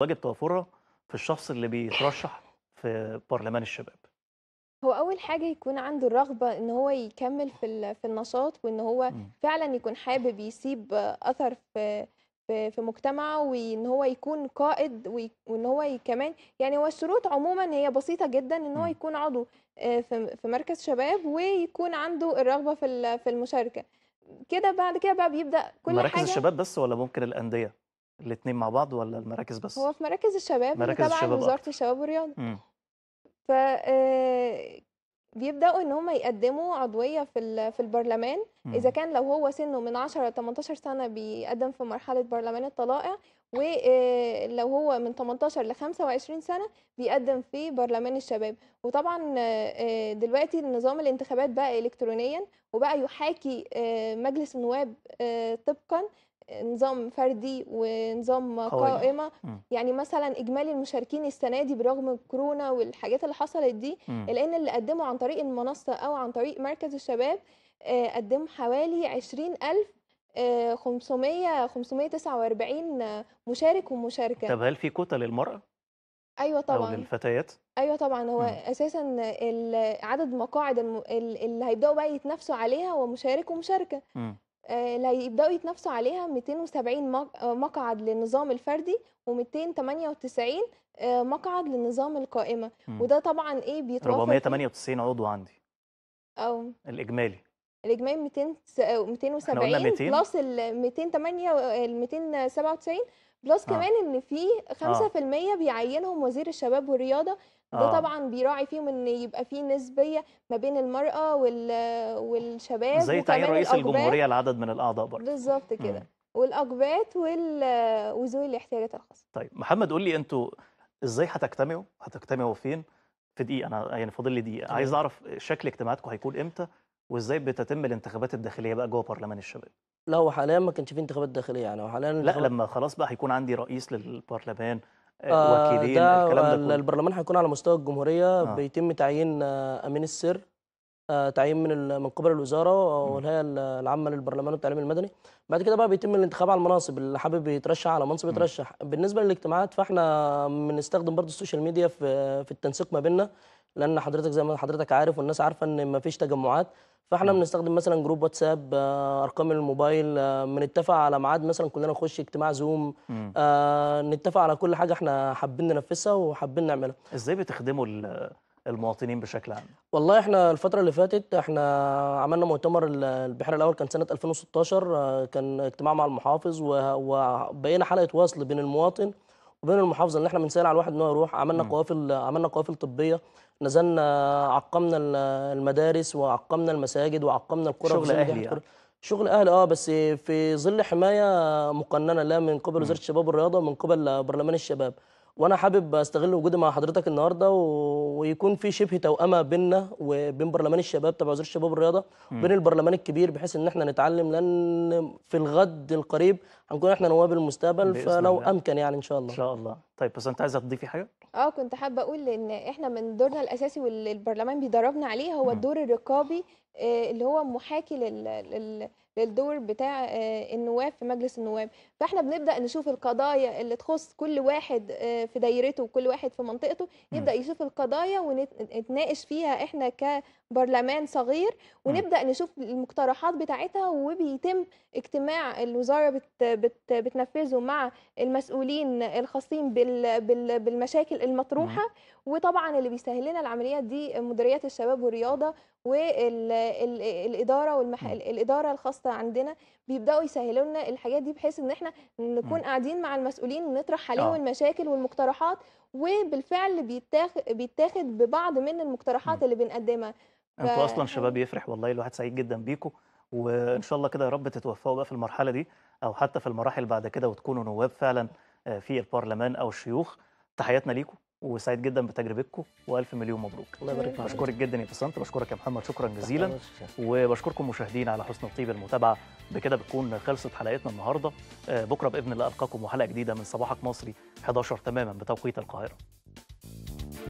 واجب توافرها في الشخص اللي بيترشح في برلمان الشباب هو اول حاجه يكون عنده الرغبه ان هو يكمل في في النشاط وان هو فعلا يكون حابب يسيب اثر في في في مجتمعه وان هو يكون قائد وان هو كمان يعني هو الشروط عموما هي بسيطه جدا ان هو يكون عضو آه، في مركز شباب ويكون عنده الرغبه في في المشاركه كده بعد كده بقى بيبدا كل مراكز حاجه مراكز الشباب بس ولا ممكن الانديه الاثنين مع بعض ولا المراكز بس؟ هو في مراكز الشباب مراكز اللي تبع وزاره الشباب والرياضه ف آه، بيبداوا ان هم يقدموا عضويه في في البرلمان مم. اذا كان لو هو سنه من 10 ل 18 سنه بيقدم في مرحله برلمان الطلائع ولو آه، هو من 18 ل 25 سنه بيقدم في برلمان الشباب وطبعا آه، دلوقتي نظام الانتخابات بقى الكترونيا وبقى يحاكي مجلس النواب طبقا نظام فردي ونظام قائمه يعني مثلا اجمالي المشاركين السنه دي برغم الكورونا والحاجات اللي حصلت دي الا ان اللي قدموا عن طريق المنصه او عن طريق مركز الشباب آه، قدموا حوالي 20000 500 549 مشارك ومشاركه طب هل في كوتا للمراه ايوه طبعا او للفتيات ايوه طبعا هو م. اساسا عدد مقاعد اللي هيبداوا بقى يتنافسوا عليها هو مشارك ومشاركه آه، اللي هيبداوا يتنافسوا عليها 270 آه، مقعد للنظام الفردي و298 آه، مقعد للنظام القائمه مم. وده طبعا ايه بيتوافق 498 عضو عندي او الاجمالي الاجمالي 200 270 بلس ال 208 ال 297 بلس آه. كمان ان في 5% آه. بيعينهم وزير الشباب والرياضه ده آه. طبعا بيراعي فيهم ان يبقى في نسبيه ما بين المراه وال... والشباب زي تعيين رئيس الجمهوريه لعدد من الاعضاء برضه بالظبط كده والاقباط وذوي الاحتياجات الخاصه طيب محمد قول لي انتوا ازاي هتجتمعوا هتجتمعوا فين في دقيقه انا يعني فاضل لي دقيقه عايز اعرف شكل اجتماعاتكم هيكون امتى وازاي بتتم الانتخابات الداخليه بقى جوه برلمان الشباب لا هو حاليا ما كانش في انتخابات داخليه يعني هو حاليا لا لما خلاص بقى هيكون عندي رئيس للبرلمان آه, آه، وكيلين الكلام ده البرلمان هيكون على مستوى الجمهوريه آه. بيتم تعيين آه، امين السر تعيين من من قبل الوزاره والهيئه العامه للبرلمان والتعليم المدني بعد كده بقى بيتم الانتخاب على المناصب اللي حابب يترشح على منصب يترشح بالنسبه للاجتماعات فاحنا بنستخدم برضو السوشيال ميديا في في التنسيق ما بيننا لان حضرتك زي ما حضرتك عارف والناس عارفه ان ما فيش تجمعات فاحنا بنستخدم مثلا جروب واتساب آه، ارقام الموبايل آه، بنتفق على ميعاد مثلا كلنا نخش اجتماع زوم آه نتفق على كل حاجه احنا حابين ننفذها وحابين نعملها ازاي بتخدموا المواطنين بشكل عام والله احنا الفتره اللي فاتت احنا عملنا مؤتمر البحر الاول كان سنه 2016 آه، كان اجتماع مع المحافظ وبقينا حلقه وصل بين المواطن وبين المحافظه ان احنا بنسال على الواحد ان هو يروح عملنا قوافل عملنا قوافل طبيه نزلنا عقمنا المدارس وعقمنا المساجد وعقمنا القرى شغل اهلي يعني. شغل اهلي اه بس في ظل حمايه مقننه لا من قبل وزاره الشباب والرياضه ومن قبل برلمان الشباب وانا حابب استغل وجودي مع حضرتك النهارده و... ويكون في شبه توأمه بيننا وبين برلمان الشباب تبع وزير الشباب والرياضه وبين البرلمان الكبير بحيث ان احنا نتعلم لان في الغد القريب هنكون احنا نواب المستقبل فلو الله. امكن يعني ان شاء الله ان شاء الله طيب بس انت عايزه تضيفي حاجه اه كنت حابه اقول ان احنا من دورنا الاساسي واللي البرلمان بيدربنا عليه هو الدور الرقابي آه، اللي هو محاكي لل... لل... للدور بتاع آه، النواب في مجلس النواب فاحنا بنبدا نشوف القضايا اللي تخص كل واحد آه، في دايرته وكل واحد في منطقته يبدا يشوف القضايا ونتناقش فيها احنا كبرلمان صغير ونبدا نشوف المقترحات بتاعتها وبيتم اجتماع الوزاره بت بت بتنفذه مع المسؤولين الخاصين بال بال بالمشاكل المطروحه وطبعا اللي بيسهل لنا العمليات دي مديريات الشباب والرياضه والاداره والمح... الاداره الخاصه عندنا بيبداوا يسهلوا لنا الحاجات دي بحيث ان احنا نكون قاعدين مع المسؤولين ونطرح عليهم آه. المشاكل والمقترحات وبالفعل بيتاخ... بيتاخد ببعض من المقترحات م. اللي بنقدمها ف... انتوا اصلا شباب يفرح والله الواحد سعيد جدا بيكم وان شاء الله كده يا رب تتوفقوا بقى في المرحله دي او حتى في المراحل بعد كده وتكونوا نواب فعلا آه، في البرلمان او الشيوخ تحياتنا ليكم وسعيد جدا بتجربتكم والف مليون مبروك الله يبارك فيك بشكرك جدا يا بسنت بشكرك يا محمد شكرا جزيلا وبشكركم مشاهدينا على حسن الطيب المتابعه بكده بتكون خلصت حلقتنا النهارده آه، بكره باذن الله القاكم وحلقه جديده من صباحك مصري 11 تماما بتوقيت القاهره